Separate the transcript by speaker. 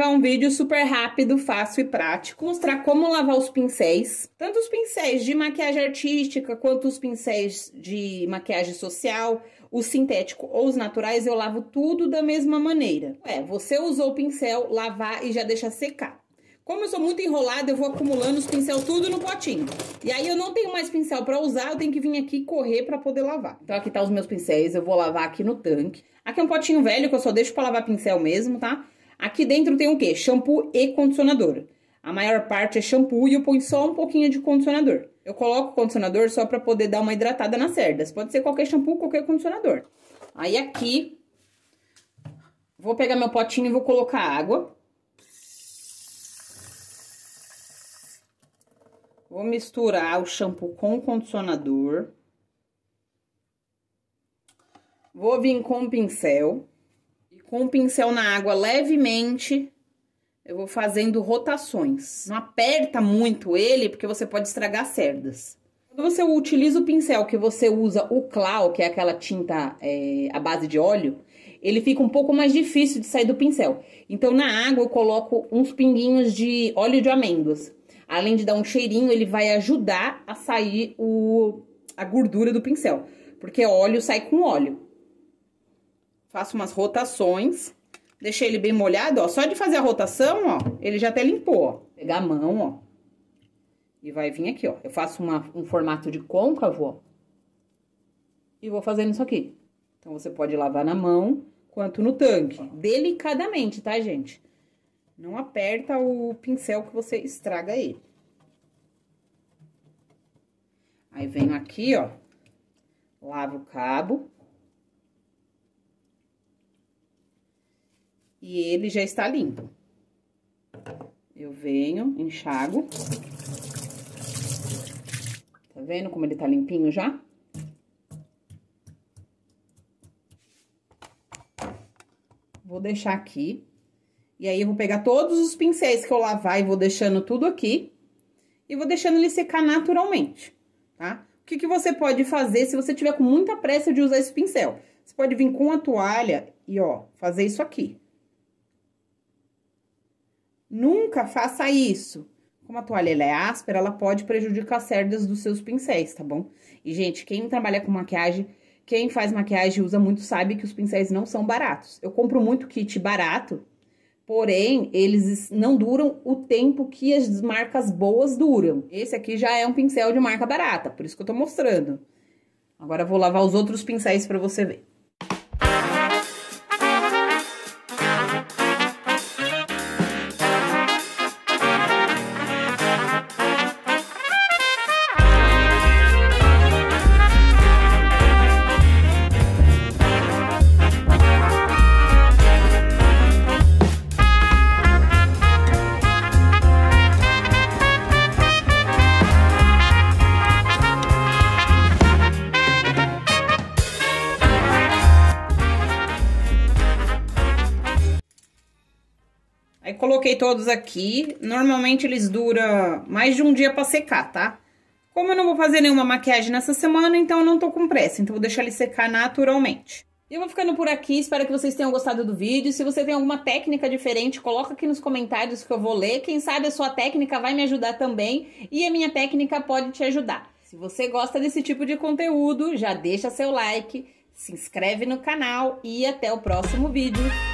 Speaker 1: é um vídeo super rápido, fácil e prático, mostrar como lavar os pincéis, tanto os pincéis de maquiagem artística quanto os pincéis de maquiagem social, o sintético ou os naturais, eu lavo tudo da mesma maneira. É, você usou o pincel, lavar e já deixa secar. Como eu sou muito enrolada, eu vou acumulando os pincel tudo no potinho. E aí eu não tenho mais pincel para usar, eu tenho que vir aqui correr para poder lavar. Então aqui tá os meus pincéis, eu vou lavar aqui no tanque. Aqui é um potinho velho que eu só deixo para lavar pincel mesmo, tá? Aqui dentro tem o quê? Shampoo e condicionador. A maior parte é shampoo e eu ponho só um pouquinho de condicionador. Eu coloco o condicionador só para poder dar uma hidratada nas cerdas. Pode ser qualquer shampoo, qualquer condicionador. Aí aqui, vou pegar meu potinho e vou colocar água. Vou misturar o shampoo com o condicionador. Vou vir com o pincel. Com o pincel na água levemente, eu vou fazendo rotações. Não aperta muito ele, porque você pode estragar cerdas. Quando você utiliza o pincel que você usa o clau, que é aquela tinta é, à base de óleo, ele fica um pouco mais difícil de sair do pincel. Então, na água, eu coloco uns pinguinhos de óleo de amêndoas. Além de dar um cheirinho, ele vai ajudar a sair o, a gordura do pincel. Porque óleo sai com óleo. Faço umas rotações. Deixei ele bem molhado, ó. Só de fazer a rotação, ó, ele já até limpou, ó. Pegar a mão, ó. E vai vir aqui, ó. Eu faço uma, um formato de côncavo, ó. E vou fazendo isso aqui. Então, você pode lavar na mão, quanto no tanque. Delicadamente, tá, gente? Não aperta o pincel que você estraga ele. Aí, venho aqui, ó. Lavo o cabo, e ele já está limpo. Eu venho, enxago. Tá vendo como ele tá limpinho já? Vou deixar aqui. E aí, eu vou pegar todos os pincéis que eu lavar e vou deixando tudo aqui. E vou deixando ele secar naturalmente, tá? O que, que você pode fazer se você tiver com muita pressa de usar esse pincel? Você pode vir com a toalha e, ó, fazer isso aqui. Nunca faça isso. Como a toalha é áspera, ela pode prejudicar as cerdas dos seus pincéis, tá bom? E, gente, quem trabalha com maquiagem, quem faz maquiagem usa muito sabe que os pincéis não são baratos. Eu compro muito kit barato, porém, eles não duram o tempo que as marcas boas duram. Esse aqui já é um pincel de marca barata, por isso que eu tô mostrando. Agora eu vou lavar os outros pincéis para você ver. Eu é, coloquei todos aqui. Normalmente eles duram mais de um dia pra secar, tá? Como eu não vou fazer nenhuma maquiagem nessa semana, então eu não tô com pressa. Então vou deixar ele secar naturalmente. Eu vou ficando por aqui, espero que vocês tenham gostado do vídeo. Se você tem alguma técnica diferente, coloca aqui nos comentários que eu vou ler. Quem sabe a sua técnica vai me ajudar também e a minha técnica pode te ajudar. Se você gosta desse tipo de conteúdo, já deixa seu like, se inscreve no canal e até o próximo vídeo.